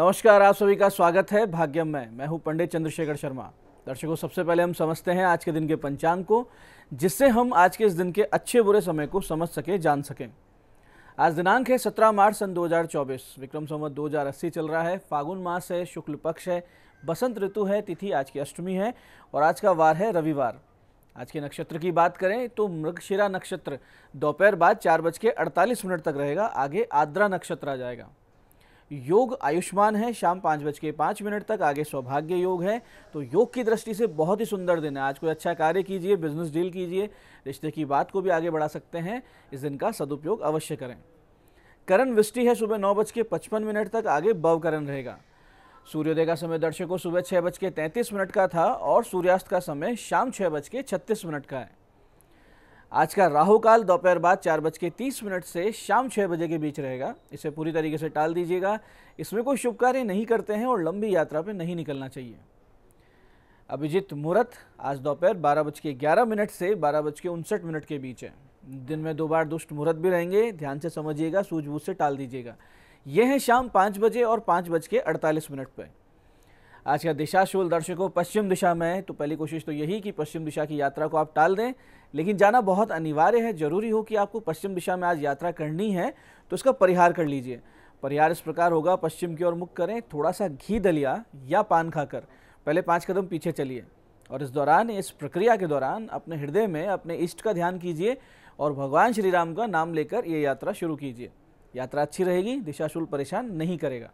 नमस्कार आप सभी का स्वागत है भाग्यम में मैं हूं पंडित चंद्रशेखर शर्मा दर्शकों सबसे पहले हम समझते हैं आज के दिन के पंचांग को जिससे हम आज के इस दिन के अच्छे बुरे समय को समझ सकें जान सकें आज दिनांक है 17 मार्च सन 2024 विक्रम संवत 2080 चल रहा है फागुन मास है शुक्ल पक्ष है बसंत ऋतु है तिथि आज की अष्टमी है और आज का वार है रविवार आज के नक्षत्र की बात करें तो मृगशिरा नक्षत्र दोपहर बाद चार बज के अड़तालीस मिनट तक रहेगा आगे आद्रा नक्षत्र आ जाएगा योग आयुष्मान है शाम पाँच बज के पाँच मिनट तक आगे सौभाग्य योग है तो योग की दृष्टि से बहुत ही सुंदर दिन है आज कोई अच्छा कार्य कीजिए बिजनेस डील कीजिए रिश्ते की बात को भी आगे बढ़ा सकते हैं इस दिन का सदुपयोग अवश्य करें करण विष्टि है सुबह नौ बज के पचपन मिनट तक आगे बवकरण रहेगा सूर्योदय का समय दर्शकों सुबह छः बज के तैंतीस मिनट का था और सूर्यास्त का समय शाम छः बज के छत्तीस मिनट का है आज का राहु काल दोपहर बाद चार बज के तीस मिनट से शाम छः बजे के बीच रहेगा इसे पूरी तरीके से टाल दीजिएगा इसमें कोई शुभ कार्य नहीं करते हैं और लंबी यात्रा पर नहीं निकलना चाहिए अभिजीत मुहूर्त आज दोपहर बारह बज के ग्यारह मिनट से बारह बज के उनसठ मिनट के बीच है दिन में दो बार दुष्ट मुहूर्त भी रहेंगे ध्यान से समझिएगा सूझबूझ से टाल दीजिएगा यह है शाम पाँच बजे और पाँच बज के अड़तालीस मिनट पर आज का दिशाशूल दर्शकों पश्चिम दिशा में है तो पहली कोशिश तो यही कि पश्चिम दिशा की यात्रा को आप टाल दें लेकिन जाना बहुत अनिवार्य है जरूरी हो कि आपको पश्चिम दिशा में आज यात्रा करनी है तो उसका परिहार कर लीजिए परिहार इस प्रकार होगा पश्चिम की ओर मुख करें थोड़ा सा घी दलिया या पान खाकर पहले पाँच कदम पीछे चलिए और इस दौरान इस प्रक्रिया के दौरान अपने हृदय में अपने इष्ट का ध्यान कीजिए और भगवान श्री राम का नाम लेकर ये यात्रा शुरू कीजिए यात्रा अच्छी रहेगी दिशाशुल परेशान नहीं करेगा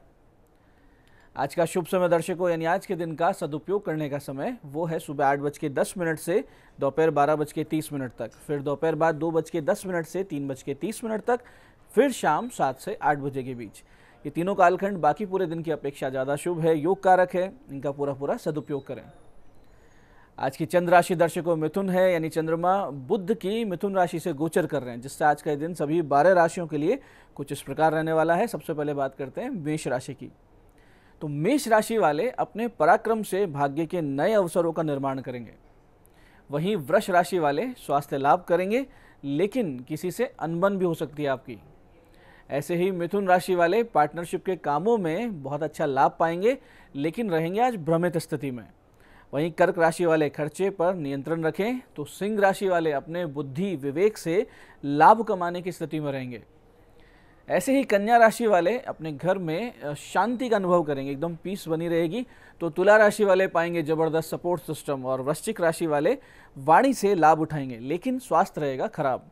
आज का शुभ समय दर्शकों यानी आज के दिन का सदुपयोग करने का समय वो है सुबह आठ बज के दस मिनट से दोपहर बारह बज के तीस मिनट तक फिर दोपहर बाद दो बज के दस मिनट से तीन बज के तीस मिनट तक फिर शाम सात से आठ बजे के बीच ये तीनों कालखंड बाकी पूरे दिन की अपेक्षा ज़्यादा शुभ है योग कारक है इनका पूरा पूरा सदुपयोग करें आज की चंद्र राशि दर्शकों मिथुन है यानी चंद्रमा बुद्ध की मिथुन राशि से गोचर कर रहे हैं जिससे आज का दिन सभी बारह राशियों के लिए कुछ इस प्रकार रहने वाला है सबसे पहले बात करते हैं मेष राशि की तो मेष राशि वाले अपने पराक्रम से भाग्य के नए अवसरों का निर्माण करेंगे वहीं वृष राशि वाले स्वास्थ्य लाभ करेंगे लेकिन किसी से अनबन भी हो सकती है आपकी ऐसे ही मिथुन राशि वाले पार्टनरशिप के कामों में बहुत अच्छा लाभ पाएंगे लेकिन रहेंगे आज भ्रमित स्थिति में वहीं कर्क राशि वाले खर्चे पर नियंत्रण रखें तो सिंह राशि वाले अपने बुद्धि विवेक से लाभ कमाने की स्थिति में रहेंगे ऐसे ही कन्या राशि वाले अपने घर में शांति का अनुभव करेंगे एकदम पीस बनी रहेगी तो तुला राशि वाले पाएंगे जबरदस्त सपोर्ट सिस्टम और वृश्चिक राशि वाले वाणी से लाभ उठाएंगे लेकिन स्वास्थ्य रहेगा खराब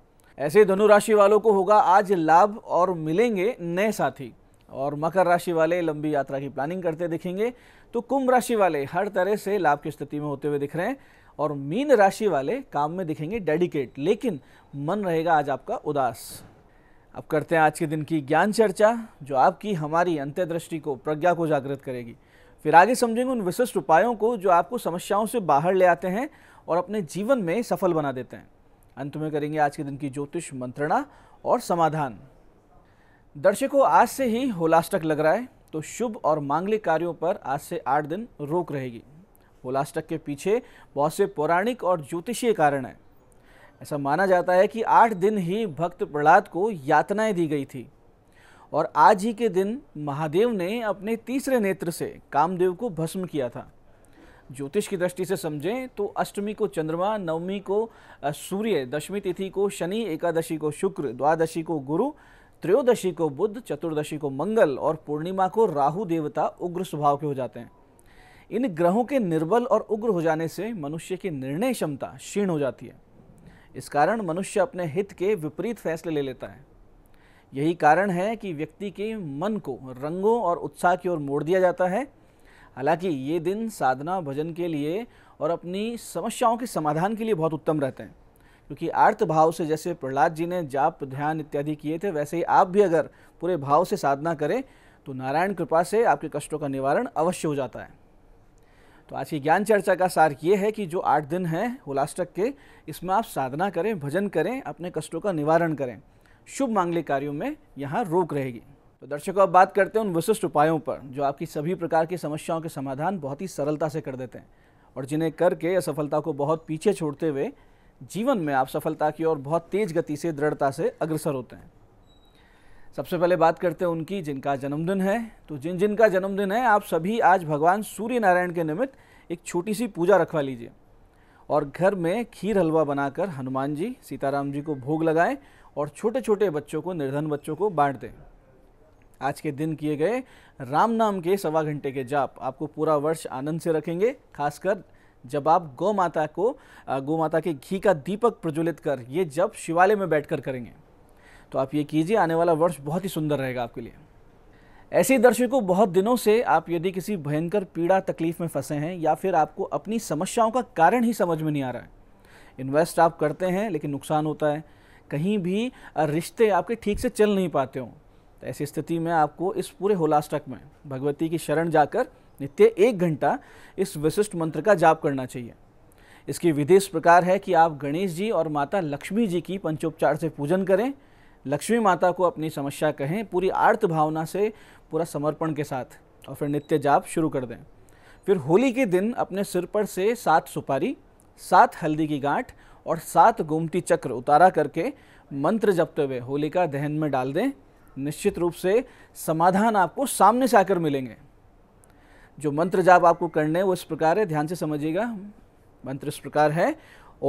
ऐसे धनु राशि वालों को होगा आज लाभ और मिलेंगे नए साथी और मकर राशि वाले लंबी यात्रा की प्लानिंग करते दिखेंगे तो कुंभ राशि वाले हर तरह से लाभ की स्थिति में होते हुए दिख रहे हैं और मीन राशि वाले काम में दिखेंगे डेडिकेट लेकिन मन रहेगा आज आपका उदास अब करते हैं आज के दिन की ज्ञान चर्चा जो आपकी हमारी अंत्यदृष्टि को प्रज्ञा को जागृत करेगी फिर आगे समझेंगे उन विशिष्ट उपायों को जो आपको समस्याओं से बाहर ले आते हैं और अपने जीवन में सफल बना देते हैं अंत में करेंगे आज के दिन की ज्योतिष मंत्रणा और समाधान दर्शकों आज से ही होलास्टक लग रहा है तो शुभ और मांगलिक कार्यों पर आज से आठ दिन रोक रहेगी होलास्टक के पीछे बहुत से पौराणिक और ज्योतिषीय कारण हैं ऐसा माना जाता है कि आठ दिन ही भक्त प्रहलाद को यातनाएं दी गई थी और आज ही के दिन महादेव ने अपने तीसरे नेत्र से कामदेव को भस्म किया था ज्योतिष की दृष्टि से समझें तो अष्टमी को चंद्रमा नवमी को सूर्य दशमी तिथि को शनि एकादशी को शुक्र द्वादशी को गुरु त्रयोदशी को बुद्ध चतुर्दशी को मंगल और पूर्णिमा को राहु देवता उग्र स्वभाव के हो जाते हैं इन ग्रहों के निर्बल और उग्र हो जाने से मनुष्य की निर्णय क्षमता क्षीण हो जाती है इस कारण मनुष्य अपने हित के विपरीत फैसले ले लेता है यही कारण है कि व्यक्ति के मन को रंगों और उत्साह की ओर मोड़ दिया जाता है हालांकि ये दिन साधना भजन के लिए और अपनी समस्याओं के समाधान के लिए बहुत उत्तम रहते हैं क्योंकि आर्थ भाव से जैसे प्रहलाद जी ने जाप ध्यान इत्यादि किए थे वैसे ही आप भी अगर पूरे भाव से साधना करें तो नारायण कृपा से आपके कष्टों का निवारण अवश्य हो जाता है तो आज की ज्ञान चर्चा का सार ये है कि जो आठ दिन हैं हुलास्टक के इसमें आप साधना करें भजन करें अपने कष्टों का निवारण करें शुभ मांगलिक कार्यों में यहाँ रोक रहेगी तो दर्शकों अब बात करते हैं उन विशिष्ट उपायों पर जो आपकी सभी प्रकार की समस्याओं के समाधान बहुत ही सरलता से कर देते हैं और जिन्हें करके असफलता को बहुत पीछे छोड़ते हुए जीवन में आप सफलता की ओर बहुत तेज गति से दृढ़ता से अग्रसर होते हैं सबसे पहले बात करते हैं उनकी जिनका जन्मदिन है तो जिन जिनका जन्मदिन है आप सभी आज भगवान सूर्य नारायण के निमित्त एक छोटी सी पूजा रखवा लीजिए और घर में खीर हलवा बनाकर हनुमान जी सीताराम जी को भोग लगाएं और छोटे छोटे बच्चों को निर्धन बच्चों को बांट दें आज के दिन किए गए राम नाम के सवा घंटे के जाप आपको पूरा वर्ष आनंद से रखेंगे खासकर जब आप गौ माता को गौ माता के घी का दीपक प्रज्वलित कर ये जप शिवालय में बैठकर करेंगे तो आप ये कीजिए आने वाला वर्ष बहुत ही सुंदर रहेगा आपके लिए ऐसे दर्शकों बहुत दिनों से आप यदि किसी भयंकर पीड़ा तकलीफ में फंसे हैं या फिर आपको अपनी समस्याओं का कारण ही समझ में नहीं आ रहा है इन्वेस्ट आप करते हैं लेकिन नुकसान होता है कहीं भी रिश्ते आपके ठीक से चल नहीं पाते हों तो ऐसी स्थिति में आपको इस पूरे होलास्टक में भगवती की शरण जाकर नित्य एक घंटा इस विशिष्ट मंत्र का जाप करना चाहिए इसकी विधि इस प्रकार है कि आप गणेश जी और माता लक्ष्मी जी की पंचोपचार से पूजन करें लक्ष्मी माता को अपनी समस्या कहें पूरी आर्थ भावना से पूरा समर्पण के साथ और फिर नित्य जाप शुरू कर दें फिर होली के दिन अपने सिर पर से सात सुपारी सात हल्दी की गांठ और सात गोमती चक्र उतारा करके मंत्र जपते हुए होलिका दहन में डाल दें निश्चित रूप से समाधान आपको सामने से आकर मिलेंगे जो मंत्र जाप आपको करने वो इस प्रकार है ध्यान से समझिएगा मंत्र इस प्रकार है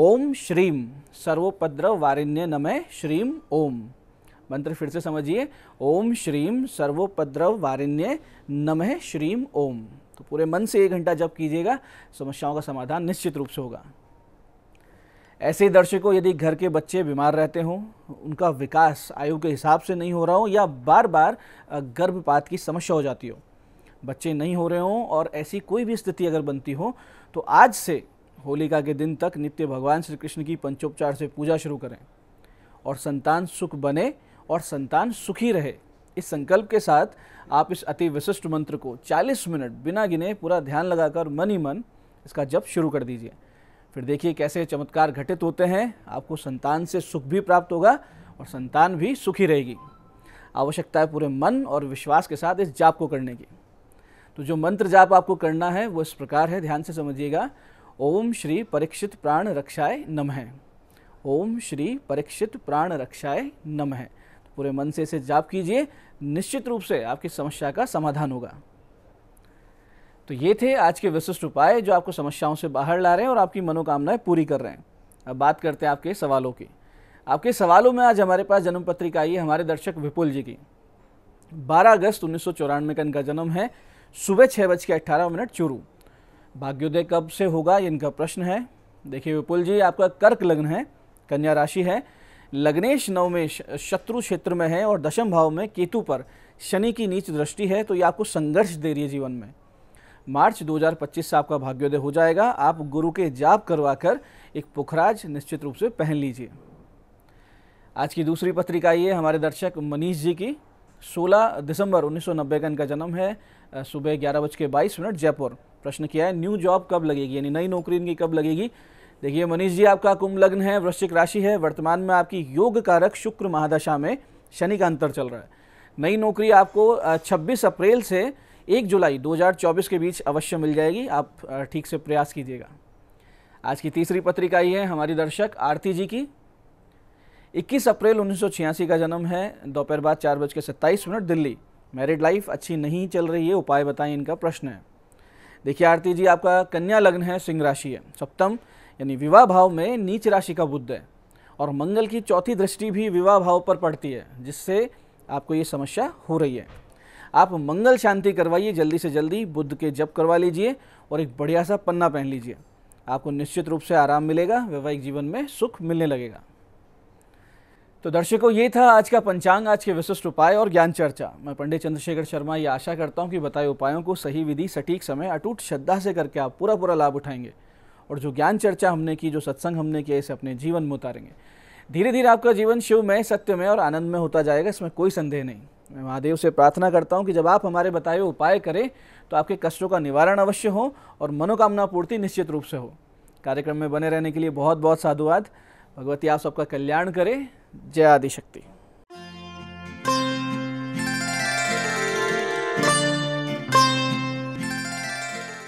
ओम श्रीम सर्वोपद्रव वारिण्य नमः श्रीम ओम मंत्र फिर से समझिए ओम श्रीम सर्वोपद्रव वारिण्य नमः श्रीम ओम तो पूरे मन से एक घंटा जब कीजिएगा समस्याओं का समाधान निश्चित रूप से होगा ऐसे ही दर्शकों यदि घर के बच्चे बीमार रहते हों उनका विकास आयु के हिसाब से नहीं हो रहा हो या बार बार गर्भपात की समस्या हो जाती हो बच्चे नहीं हो रहे हों और ऐसी कोई भी स्थिति अगर बनती हो तो आज से होलिका के दिन तक नित्य भगवान श्री कृष्ण की पंचोपचार से पूजा शुरू करें और संतान सुख बने और संतान सुखी रहे इस संकल्प के साथ आप इस अति विशिष्ट मंत्र को 40 मिनट बिना गिने पूरा ध्यान लगाकर मन ही मन इसका जप शुरू कर दीजिए फिर देखिए कैसे चमत्कार घटित होते हैं आपको संतान से सुख भी प्राप्त होगा और संतान भी सुखी रहेगी आवश्यकता है पूरे मन और विश्वास के साथ इस जाप को करने की तो जो मंत्र जाप आपको करना है वो इस प्रकार है ध्यान से समझिएगा ओम श्री परीक्षित प्राण रक्षाय नमः ओम श्री परीक्षित प्राण रक्षाय है पूरे मन से इसे जाप कीजिए निश्चित रूप से आपकी समस्या का समाधान होगा तो ये थे आज के विशिष्ट उपाय जो आपको समस्याओं से बाहर ला रहे हैं और आपकी मनोकामनाएं पूरी कर रहे हैं अब बात करते हैं आपके सवालों की आपके सवालों में आज हमारे पास जन्म पत्रिका आई है हमारे दर्शक विपुल जी की 12 अगस्त उन्नीस का इनका जन्म है सुबह छः बज के अट्ठारह मिनट चुरू भाग्योदय कब से होगा ये इनका प्रश्न है देखिए विपुल जी आपका कर्क लग्न है कन्या राशि है लग्नेश नव में शत्रु क्षेत्र में है और दशम भाव में केतु पर शनि की नीच दृष्टि है तो ये आपको संघर्ष दे रही है जीवन में मार्च 2025 से आपका भाग्योदय हो जाएगा आप गुरु के जाप करवाकर एक पुखराज निश्चित रूप से पहन लीजिए आज की दूसरी पत्रिका ये हमारे दर्शक मनीष जी की 16 दिसंबर 1990 का इनका जन्म है सुबह ग्यारह बज के बाईस मिनट जयपुर प्रश्न किया है न्यू जॉब कब लगेगी यानी नई नौकरी इनकी कब लगेगी देखिए मनीष जी आपका कुंभ लग्न है वृश्चिक राशि है वर्तमान में आपकी योग कारक शुक्र महादशा में शनि का अंतर चल रहा है नई नौकरी आपको 26 अप्रैल से 1 जुलाई 2024 के बीच अवश्य मिल जाएगी आप ठीक से प्रयास कीजिएगा आज की तीसरी पत्रिका ये है हमारी दर्शक आरती जी की 21 अप्रैल उन्नीस का जन्म है दोपहर बाद चार बज के सत्ताईस मिनट दिल्ली मैरिड लाइफ अच्छी नहीं चल रही है उपाय बताएं इनका प्रश्न है देखिए आरती जी आपका कन्या लग्न है सिंह राशि है सप्तम यानी विवाह भाव में नीच राशि का बुद्ध है और मंगल की चौथी दृष्टि भी विवाह भाव पर पड़ती है जिससे आपको ये समस्या हो रही है आप मंगल शांति करवाइए जल्दी से जल्दी बुद्ध के जप करवा लीजिए और एक बढ़िया सा पन्ना पहन लीजिए आपको निश्चित रूप से आराम मिलेगा वैवाहिक जीवन में सुख मिलने लगेगा तो दर्शकों ये था आज का पंचांग आज के विशिष्ट उपाय और ज्ञान चर्चा मैं पंडित चंद्रशेखर शर्मा ये आशा करता हूँ कि बताए उपायों को सही विधि सटीक समय अटूट श्रद्धा से करके आप पूरा पूरा लाभ उठाएंगे और जो ज्ञान चर्चा हमने की जो सत्संग हमने किया इसे अपने जीवन में उतारेंगे धीरे धीरे आपका जीवन शिव में सत्य में और आनंद में होता जाएगा इसमें कोई संदेह नहीं मैं महादेव से प्रार्थना करता हूँ कि जब आप हमारे बताए हुए उपाय करें तो आपके कष्टों का निवारण अवश्य हो और मनोकामना पूर्ति निश्चित रूप से हो कार्यक्रम में बने रहने के लिए बहुत बहुत साधुवाद भगवती आप सबका कल्याण करें जय आदिशक्ति